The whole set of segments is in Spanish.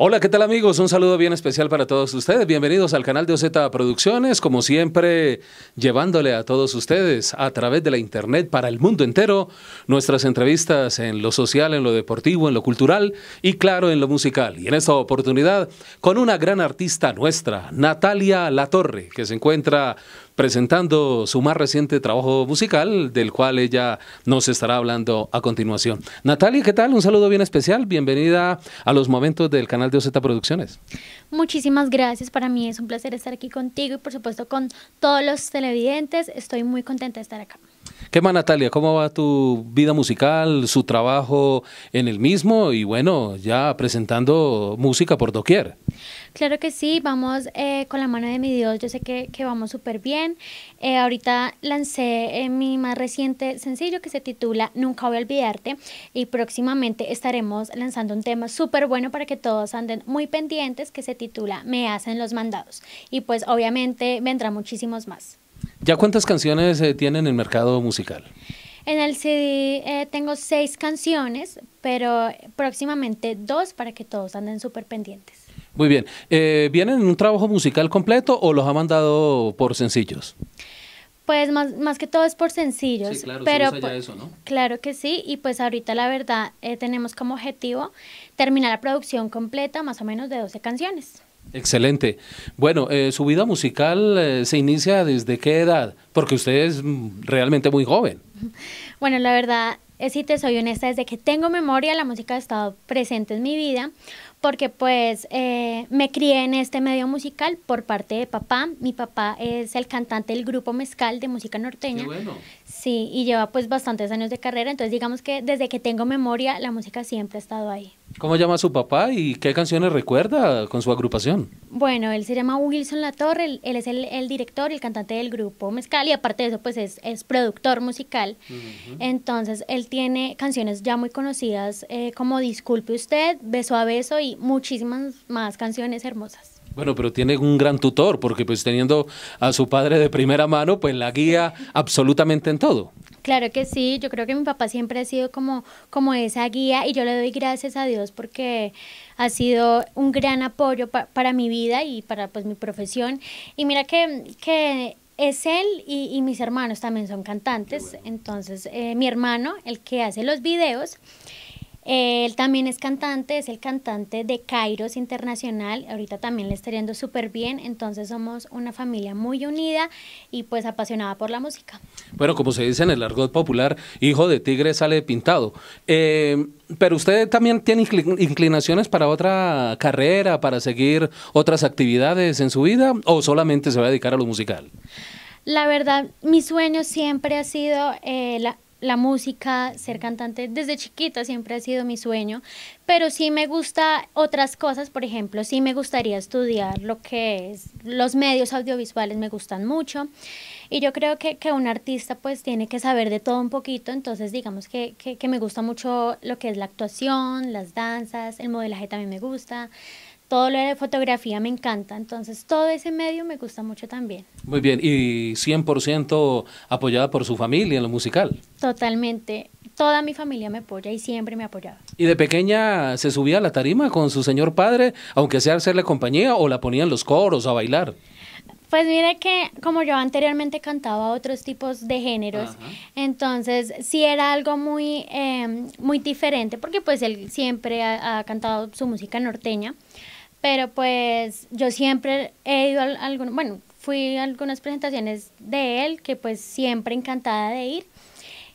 Hola, ¿qué tal amigos? Un saludo bien especial para todos ustedes. Bienvenidos al canal de OZ Producciones, como siempre, llevándole a todos ustedes a través de la internet para el mundo entero nuestras entrevistas en lo social, en lo deportivo, en lo cultural y claro, en lo musical. Y en esta oportunidad con una gran artista nuestra, Natalia Latorre, que se encuentra presentando su más reciente trabajo musical, del cual ella nos estará hablando a continuación. Natalia, ¿qué tal? Un saludo bien especial. Bienvenida a los momentos del canal de OZ Producciones. Muchísimas gracias. Para mí es un placer estar aquí contigo y por supuesto con todos los televidentes. Estoy muy contenta de estar acá. ¿Qué más, Natalia? ¿Cómo va tu vida musical, su trabajo en el mismo y bueno, ya presentando música por doquier? Claro que sí, vamos eh, con la mano de mi Dios, yo sé que, vamos súper bien. Eh, ahorita lancé eh, mi más reciente sencillo que se titula Nunca voy a olvidarte y próximamente estaremos lanzando un tema súper bueno para que todos anden muy pendientes que se titula Me hacen los mandados y pues obviamente vendrá muchísimos más. ¿Ya cuántas canciones eh, tienen en el mercado musical? En el CD eh, tengo seis canciones, pero próximamente dos para que todos anden súper pendientes. Muy bien. Eh, ¿Vienen en un trabajo musical completo o los ha mandado por sencillos? Pues más, que todo es por sencillos. pero pues Claro que sí. Y pues ahorita la verdad tenemos como objetivo terminar la producción completa más o menos de 12 canciones. Excelente. Bueno, eh, su vida musical eh, se inicia desde qué edad? Porque usted es mm, realmente muy joven. Bueno, la verdad, eh, si te soy honesta, desde que tengo memoria la música ha estado presente en mi vida, porque pues me crié en este medio musical por parte de papá. Mi papá es el cantante del grupo Mezcal de música norteña. Sí, y lleva pues bastantes años de carrera, entonces digamos que desde que tengo memoria la música siempre ha estado ahí. ¿Cómo llama su papá y qué canciones recuerda con su agrupación? Bueno, él se llama Wilson Latorre, él, él es el, el, director, el cantante del grupo Mezcal y aparte de eso pues es, productor musical. Entonces él tiene canciones ya muy conocidas eh, como Disculpe usted, Beso a Beso y muchísimas más canciones hermosas. Bueno, pero tiene un gran tutor, porque pues teniendo a su padre de primera mano, pues la guía absolutamente en todo. Claro que sí, yo creo que mi papá siempre ha sido como, esa guía y yo le doy gracias a Dios porque ha sido un gran apoyo para mi vida y para pues mi profesión. Y mira que, es él y, mis hermanos también son cantantes, entonces eh, mi hermano, el que hace los videos, él también es cantante, es el cantante de Kairos Internacional. Ahorita también le está yendo súper bien. Entonces somos una familia muy unida y pues apasionada por la música. Bueno, como se dice en el argot popular, hijo de tigre sale pintado. Eh, pero usted también tiene inclinaciones para otra carrera, para seguir otras actividades en su vida o solamente se va a dedicar a lo musical? La verdad, mi sueño siempre ha sido eh, la, la música, ser cantante desde chiquita siempre ha sido mi sueño, pero sí me gusta otras cosas, por ejemplo, sí me gustaría estudiar lo que es los medios audiovisuales, me gustan mucho, y yo creo que, que un artista pues tiene que saber de todo un poquito, entonces digamos que, que, que me gusta mucho lo que es la actuación, las danzas, el modelaje también me gusta, todo lo de fotografía me encanta, entonces todo ese medio me gusta mucho también. Muy bien, y 100% apoyada por su familia en lo musical. Totalmente, toda mi familia me apoya y siempre me apoyaba ¿Y de pequeña se subía a la tarima con su señor padre, aunque sea hacerle compañía, o la ponían los coros a bailar? Pues mire que como yo anteriormente cantaba otros tipos de géneros, entonces sí era algo muy, eh, muy diferente, porque pues él siempre ha cantado su música norteña. Pero pues yo siempre he ido a algún, bueno, fui a algunas presentaciones de él, que pues siempre encantada de ir.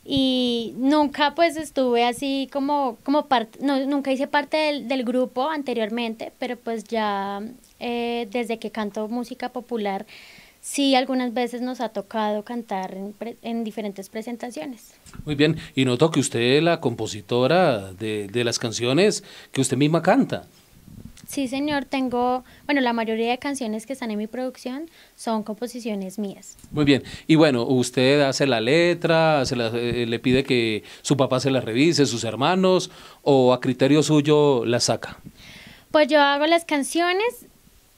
Y nunca pues estuve así como, parte, nunca hice parte del, grupo anteriormente, pero pues ya eh, desde que canto música popular, sí algunas veces nos ha tocado cantar en, diferentes presentaciones. Muy bien, y noto que usted es la compositora de las canciones que usted misma canta. Sí, señor, tengo, bueno, la mayoría de canciones que están en mi producción son composiciones mías. Muy bien, y bueno, usted hace la letra, se eh, le pide que su papá se la revise, sus hermanos, o a criterio suyo la saca. Pues yo hago las canciones,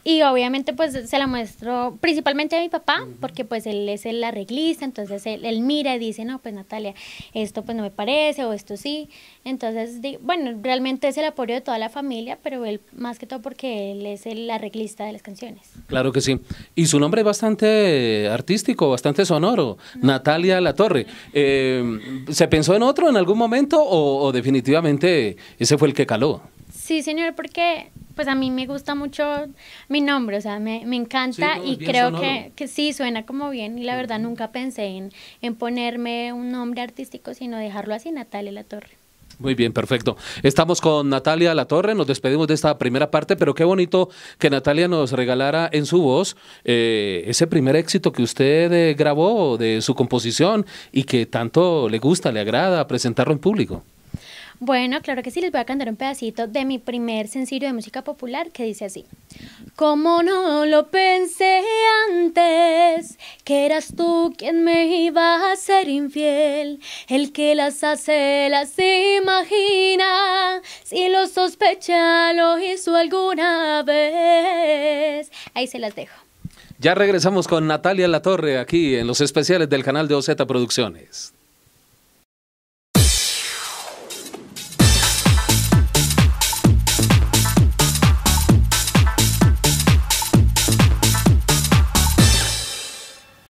y obviamente pues se la muestro principalmente a mi papá, porque pues él es el arreglista, entonces él, mira y dice, no, pues Natalia, esto pues no me parece o esto sí. Entonces, bueno, realmente es el apoyo de toda la familia, pero él más que todo porque él es el arreglista de las canciones. Claro que sí. Y su nombre es bastante artístico, bastante sonoro, Natalia La Torre. Eh, ¿Se pensó en otro en algún momento o definitivamente ese fue el que caló? Sí, señor, porque pues a mí me gusta mucho mi nombre, o sea, me, encanta y creo que, sí, suena como bien y la verdad nunca pensé en, ponerme un nombre artístico, sino dejarlo así, Natalia La Torre. Muy bien, perfecto. Estamos con Natalia La Torre, nos despedimos de esta primera parte, pero qué bonito que Natalia nos regalara en su voz eh, ese primer éxito que usted eh, grabó de su composición y que tanto le gusta, le agrada presentarlo en público. Bueno, claro que sí, les voy a cantar un pedacito de mi primer sencillo de música popular que dice así. Como no lo pensé antes, que eras tú quien me iba a ser infiel, el que las hace, las imagina, si lo sospecha, lo hizo alguna vez. Ahí se las dejo. Ya regresamos con Natalia Latorre aquí en los especiales del canal de OZ Producciones.